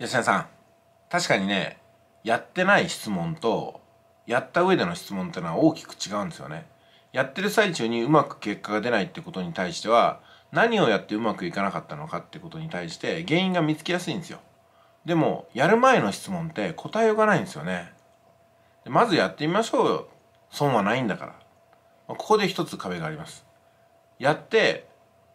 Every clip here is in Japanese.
吉田さん確かにねやってない質問とやった上での質問ってのは大きく違うんですよね。やってる最中にうまく結果が出ないってことに対しては何をやってうまくいかなかったのかってことに対して原因が見つけやすいんですよ。でもやる前の質問って答えようがないんですよね。まずやってみましょうよ。損はないんだから。ここで一つ壁があります。やって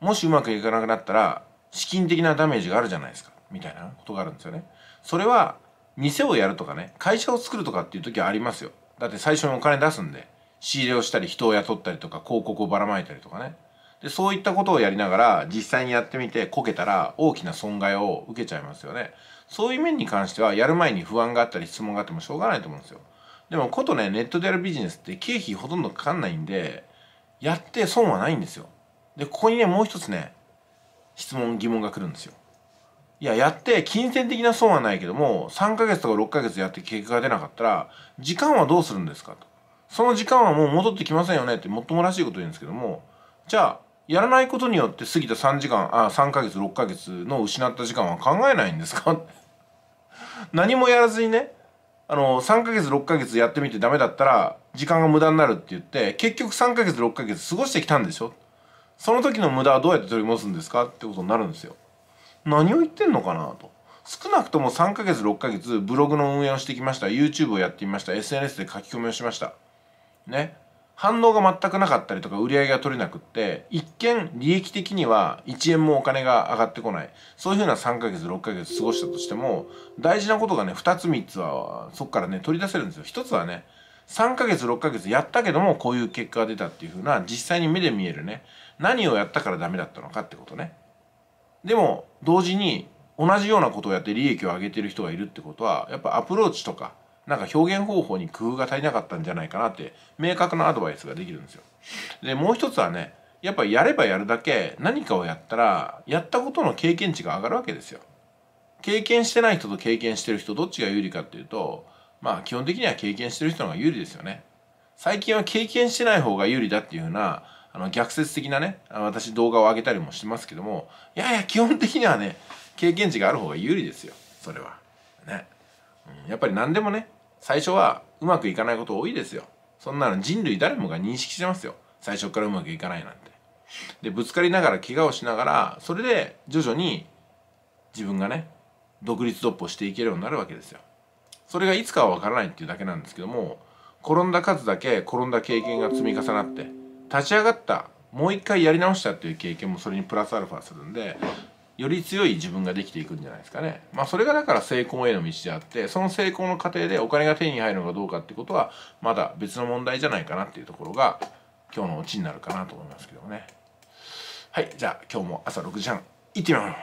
もしうまくいかなくなったら資金的なダメージがあるじゃないですか。みたいなことがあるんですよね。それは店をやるとかね会社を作るとかっていう時はありますよ。だって最初にお金出すんで仕入れをしたり人を雇ったりとか広告をばらまいたりとかね。でそういったことをやりながら実際にやってみてこけたら大きな損害を受けちゃいますよね。そういう面に関してはやる前に不安があったり質問があってもしょうがないと思うんですよ。でもことねネットでやるビジネスって経費ほとんどかかんないんでやって損はないんですよ。でここにねもう一つね質問疑問が来るんですよ。いや、やって、金銭的な損はないけども、3ヶ月とか6ヶ月やって結果が出なかったら、時間はどうするんですかと。その時間はもう戻ってきませんよねって、もっともらしいこと言うんですけども、じゃあ、やらないことによって過ぎた3時間、あ、3ヶ月、6ヶ月の失った時間は考えないんですか 何もやらずにね、あの、3ヶ月、6ヶ月やってみてダメだったら、時間が無駄になるって言って、結局3ヶ月、6ヶ月過ごしてきたんでしょその時の無駄はどうやって取り戻すんですかってことになるんですよ。何を言ってんのかなと。少なくとも3ヶ月6ヶ月ブログの運営をしてきました YouTube をやってみました SNS で書き込みをしましたね反応が全くなかったりとか売り上げが取れなくって一見利益的には1円もお金が上がってこないそういうふうな3ヶ月6ヶ月過ごしたとしても大事なことがね2つ3つはそっからね取り出せるんですよ1つはね3ヶ月6ヶ月やったけどもこういう結果が出たっていうふうな実際に目で見えるね何をやったからダメだったのかってことねでも同時に同じようなことをやって利益を上げてる人がいるってことはやっぱアプローチとかなんか表現方法に工夫が足りなかったんじゃないかなって明確なアドバイスができるんですよ。でもう一つはねやっぱやればやるだけ何かをやったらやったことの経験値が上がるわけですよ。経験してない人と経験してる人どっちが有利かっていうとまあ基本的には経験してる人の方が有利ですよね。最近は経験してない方が有利だっていうようなあの逆説的なね私動画を上げたりもしてますけどもいやいや基本的にはね経験値がある方が有利ですよそれはね、うん、やっぱり何でもね最初はうまくいかないこと多いですよそんなの人類誰もが認識してますよ最初からうまくいかないなんてでぶつかりながら怪我をしながらそれで徐々に自分がね独立突破していけるようになるわけですよそれがいつかは分からないっていうだけなんですけども転んだ数だけ転んだ経験が積み重なって立ち上がったもう一回やり直したっていう経験もそれにプラスアルファするんでより強い自分ができていくんじゃないですかね。まあそれがだから成功への道であって、その成功の過程でお金が手に入るのかどうかってことは、まだ別の問題じゃないかなっていうところが、今日のオチになるかなと思いますけどもね。はい、じゃあ今日も朝6時半、行ってみましょう。